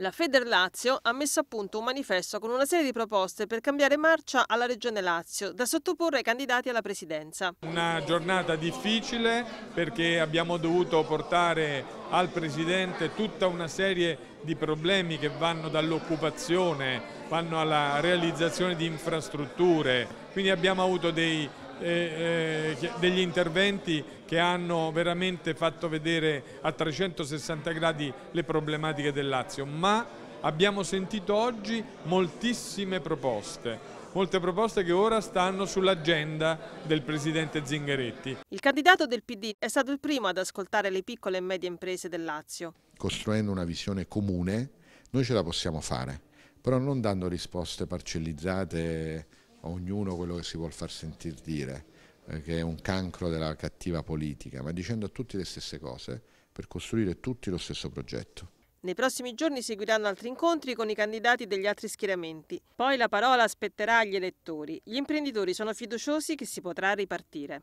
La Feder Lazio ha messo a punto un manifesto con una serie di proposte per cambiare marcia alla Regione Lazio, da sottoporre ai candidati alla Presidenza. Una giornata difficile perché abbiamo dovuto portare al Presidente tutta una serie di problemi che vanno dall'occupazione, vanno alla realizzazione di infrastrutture, quindi abbiamo avuto dei eh, degli interventi che hanno veramente fatto vedere a 360 gradi le problematiche del Lazio, ma abbiamo sentito oggi moltissime proposte molte proposte che ora stanno sull'agenda del presidente Zingaretti. Il candidato del PD è stato il primo ad ascoltare le piccole e medie imprese del Lazio. Costruendo una visione comune noi ce la possiamo fare, però non dando risposte parcellizzate a ognuno quello che si vuol far sentire dire, eh, che è un cancro della cattiva politica, ma dicendo a tutti le stesse cose per costruire tutti lo stesso progetto. Nei prossimi giorni seguiranno altri incontri con i candidati degli altri schieramenti. Poi la parola spetterà agli elettori. Gli imprenditori sono fiduciosi che si potrà ripartire.